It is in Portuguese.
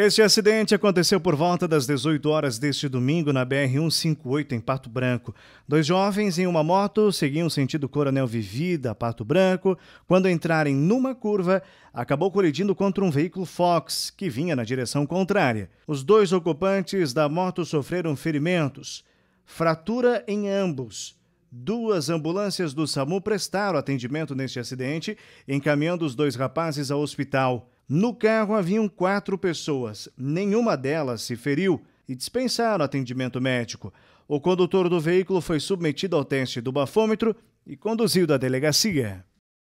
Este acidente aconteceu por volta das 18 horas deste domingo na BR-158, em Pato Branco. Dois jovens em uma moto seguiam sentido Coronel Vivida, Pato Branco, quando entrarem numa curva, acabou colidindo contra um veículo Fox, que vinha na direção contrária. Os dois ocupantes da moto sofreram ferimentos, fratura em ambos. Duas ambulâncias do SAMU prestaram atendimento neste acidente, encaminhando os dois rapazes ao hospital. No carro haviam quatro pessoas, nenhuma delas se feriu e dispensaram atendimento médico. O condutor do veículo foi submetido ao teste do bafômetro e conduzido à delegacia.